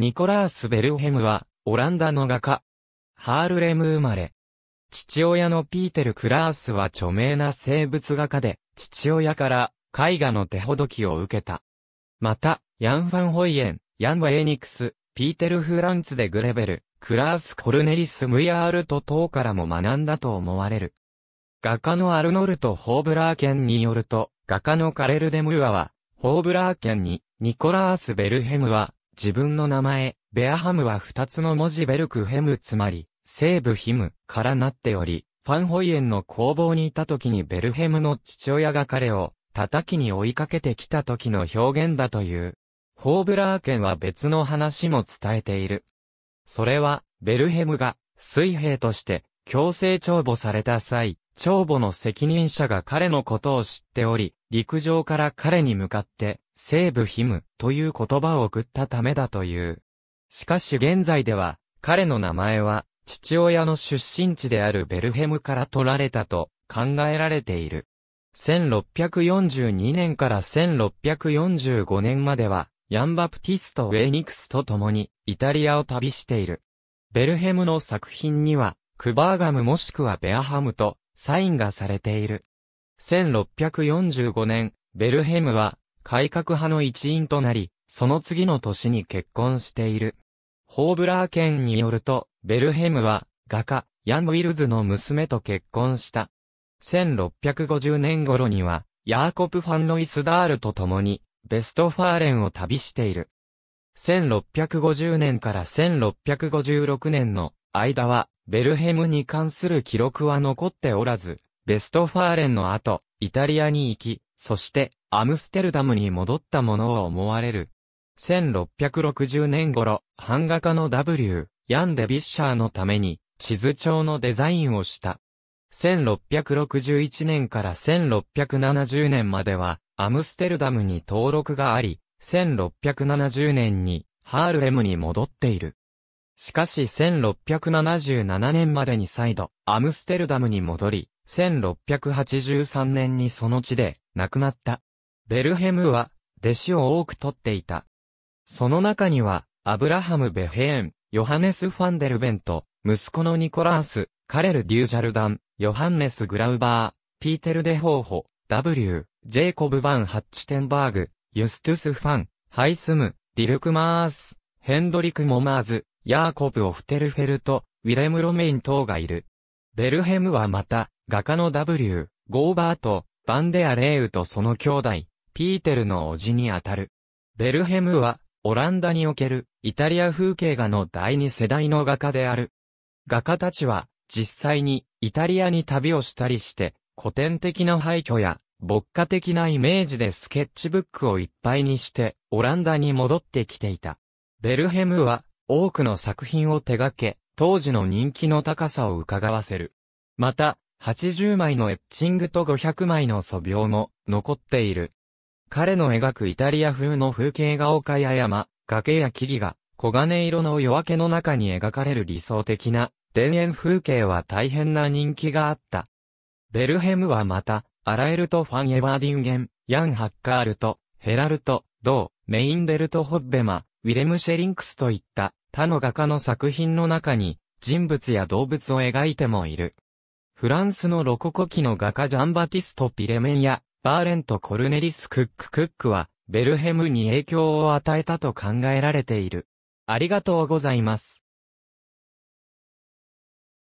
ニコラース・ベルヘムは、オランダの画家。ハールレム生まれ。父親のピーテル・クラースは著名な生物画家で、父親から絵画の手ほどきを受けた。また、ヤン・ファン・ホイエン、ヤン・ワエニクス、ピーテル・フランツでグレベル、クラース・コルネリス・ムヤールト等からも学んだと思われる。画家のアルノルト・ホーブラーケンによると、画家のカレル・デ・ムーアは、ホーブラーケンに、ニコラース・ベルヘムは、自分の名前、ベアハムは2つの文字ベルクヘムつまり、西部ヒムからなっており、ファンホイエンの工房にいた時にベルヘムの父親が彼を叩きに追いかけてきた時の表現だという。ホーブラー県は別の話も伝えている。それは、ベルヘムが水兵として強制帳簿された際、帳簿の責任者が彼のことを知っており、陸上から彼に向かって、西部ヒムという言葉を送ったためだという。しかし現在では、彼の名前は、父親の出身地であるベルヘムから取られたと考えられている。1642年から1645年までは、ヤンバプティスト・ウェニクスと共にイタリアを旅している。ベルヘムの作品には、クバーガムもしくはベアハムとサインがされている。1645年、ベルヘムは改革派の一員となり、その次の年に結婚している。ホーブラー県によると、ベルヘムは画家、ヤン・ウィルズの娘と結婚した。1650年頃には、ヤーコプ・ファン・ロイスダールと共に、ベストファーレンを旅している。1650年から1656年の間は、ベルヘムに関する記録は残っておらず、ベストファーレンの後、イタリアに行き、そしてアムステルダムに戻ったものを思われる。1660年頃、版画家の W、ヤン・デ・ビッシャーのために、地図帳のデザインをした。1661年から1670年までは、アムステルダムに登録があり、1670年に、ハールレムに戻っている。しかし1677年までに再度、アムステルダムに戻り、1683年にその地で亡くなった。ベルヘムは、弟子を多く取っていた。その中には、アブラハム・ベヘーン、ヨハネス・ファンデルベント、息子のニコラース、カレル・デュージャルダン、ヨハンネス・グラウバー、ピーテル・デ・ホーホ、W、ジェイコブ・バン・ハッチテンバーグ、ユストゥス・ファン、ハイスム、ディルク・マース、ヘンドリク・モマーズ、ヤーコブ・オフテルフェルト、ウィレム・ロメイン等がいる。ベルヘムはまた、画家の W、ゴーバート、バンデア・レーウとその兄弟、ピーテルの叔父にあたる。ベルヘムは、オランダにおける、イタリア風景画の第二世代の画家である。画家たちは、実際に、イタリアに旅をしたりして、古典的な廃墟や、牧歌的なイメージでスケッチブックをいっぱいにして、オランダに戻ってきていた。ベルヘムは、多くの作品を手掛け、当時の人気の高さを伺わせる。また、80枚のエッチングと500枚の素描も残っている。彼の描くイタリア風の風景が丘や山、崖や木々が黄金色の夜明けの中に描かれる理想的な田園風景は大変な人気があった。ベルヘムはまた、アラエルト・ファン・エバーディンゲン、ヤン・ハッカールト、ヘラルト、ドー、メインベルト・ホッベマ、ウィレム・シェリンクスといった他の画家の作品の中に人物や動物を描いてもいる。フランスのロココ期の画家ジャンバティスト・ピレメンやバーレント・コルネリス・クック・クックはベルヘムに影響を与えたと考えられている。ありがとうございます。